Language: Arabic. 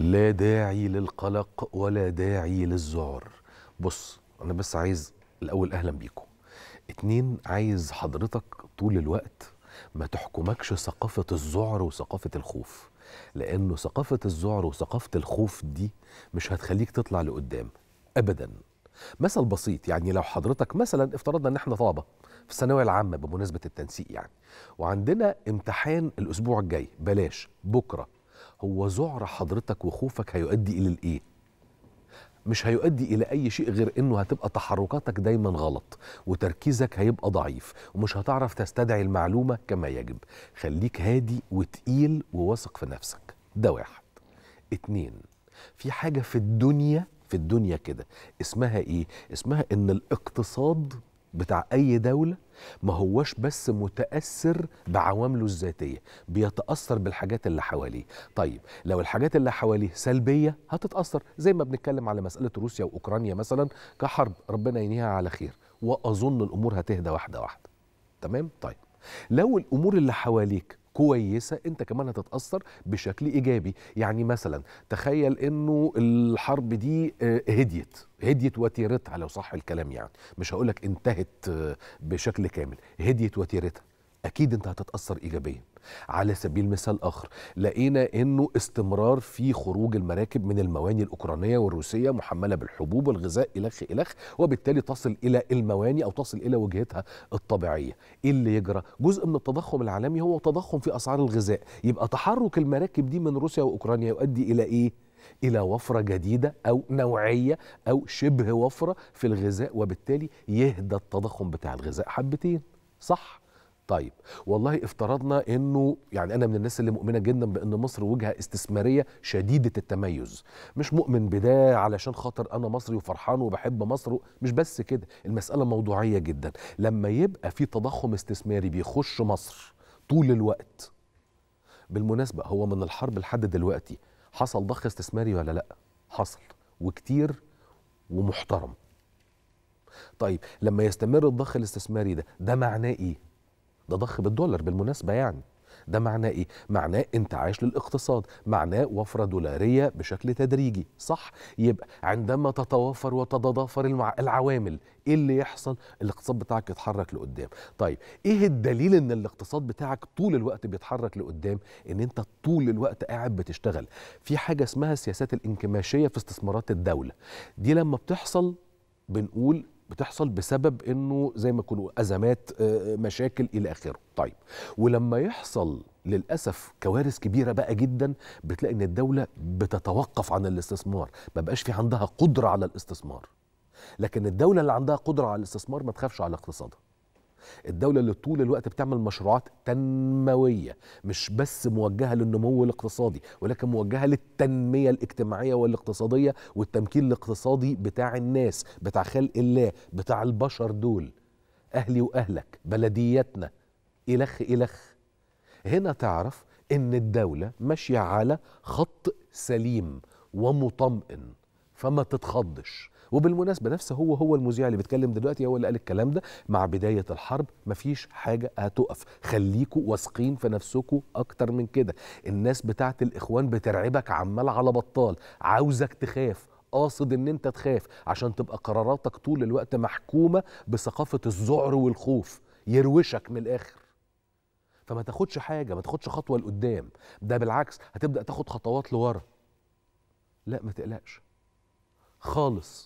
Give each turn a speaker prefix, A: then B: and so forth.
A: لا داعي للقلق ولا داعي للذعر بص انا بس عايز الاول اهلا بيكم اتنين عايز حضرتك طول الوقت ما تحكمكش ثقافة الذعر وثقافة الخوف لأنه ثقافة الذعر وثقافة الخوف دي مش هتخليك تطلع لقدام أبدا مثل بسيط يعني لو حضرتك مثلا افترضنا ان احنا طلبه في الثانويه العامه بمناسبه التنسيق يعني وعندنا امتحان الاسبوع الجاي بلاش بكره هو ذعر حضرتك وخوفك هيؤدي الى الايه مش هيؤدي الى اي شيء غير انه هتبقى تحركاتك دايما غلط وتركيزك هيبقى ضعيف ومش هتعرف تستدعي المعلومه كما يجب خليك هادي وتقيل وواثق في نفسك ده واحد اتنين في حاجه في الدنيا في الدنيا كده اسمها ايه اسمها ان الاقتصاد بتاع أي دولة ما هوش بس متأثر بعوامله الذاتية بيتأثر بالحاجات اللي حواليه طيب لو الحاجات اللي حواليه سلبية هتتأثر زي ما بنتكلم على مسألة روسيا وأوكرانيا مثلا كحرب ربنا ينهيها على خير وأظن الأمور هتهدى واحدة واحدة تمام طيب لو الأمور اللي حواليك كويسه انت كمان هتتاثر بشكل ايجابي يعني مثلا تخيل انه الحرب دي آه، هديت هديت وتيرتها لو صح الكلام يعني مش هقولك انتهت آه، بشكل كامل هديت وتيرتها اكيد انت هتتاثر ايجابيا على سبيل مثال اخر لقينا انه استمرار في خروج المراكب من المواني الاوكرانيه والروسيه محمله بالحبوب والغذاء الخ الخ وبالتالي تصل الى المواني او تصل الى وجهتها الطبيعيه ايه اللي يجرى جزء من التضخم العالمي هو تضخم في اسعار الغذاء يبقى تحرك المراكب دي من روسيا واوكرانيا يؤدي الى ايه الى وفره جديده او نوعيه او شبه وفره في الغذاء وبالتالي يهدى التضخم بتاع الغذاء حبتين صح طيب والله افترضنا انه يعني انا من الناس اللي مؤمنه جدا بان مصر وجهه استثماريه شديده التميز مش مؤمن بده علشان خاطر انا مصري وفرحان وبحب مصر مش بس كده المساله موضوعيه جدا لما يبقى في تضخم استثماري بيخش مصر طول الوقت بالمناسبه هو من الحرب لحد دلوقتي حصل ضخ استثماري ولا لا حصل وكتير ومحترم طيب لما يستمر الضخ الاستثماري ده ده معناه ايه ده ضخ بالدولار بالمناسبة يعني ده معناه ايه؟ معناه انتعاش للاقتصاد، معناه وفره دولاريه بشكل تدريجي، صح؟ يبقى عندما تتوافر وتتضافر المع... العوامل، ايه اللي يحصل؟ الاقتصاد بتاعك يتحرك لقدام. طيب، ايه الدليل ان الاقتصاد بتاعك طول الوقت بيتحرك لقدام؟ ان انت طول الوقت قاعد بتشتغل. في حاجه اسمها السياسات الانكماشيه في استثمارات الدوله. دي لما بتحصل بنقول بتحصل بسبب انه زي ما يكونوا ازمات آه، آه، مشاكل الى اخره طيب ولما يحصل للاسف كوارث كبيره بقى جدا بتلاقي ان الدوله بتتوقف عن الاستثمار ما بقاش في عندها قدره على الاستثمار لكن الدوله اللي عندها قدره على الاستثمار ما تخافش على اقتصادها الدوله اللي طول الوقت بتعمل مشروعات تنمويه مش بس موجهه للنمو الاقتصادي ولكن موجهه للتنميه الاجتماعيه والاقتصاديه والتمكين الاقتصادي بتاع الناس بتاع خلق الله بتاع البشر دول اهلي واهلك بلدياتنا الخ الخ هنا تعرف ان الدوله ماشيه على خط سليم ومطمئن فما تتخضش وبالمناسبه نفسه هو هو المذيع اللي بيتكلم دلوقتي هو اللي قال الكلام ده مع بدايه الحرب مفيش حاجه هتقف خليكوا واثقين في نفسكوا اكتر من كده الناس بتاعه الاخوان بترعبك عمال على بطال عاوزك تخاف قاصد ان انت تخاف عشان تبقى قراراتك طول الوقت محكومه بثقافه الذعر والخوف يروشك من الاخر فما تاخدش حاجه ما تاخدش خطوه لقدام ده بالعكس هتبدا تاخد خطوات لورا لا ما تقلقش خالص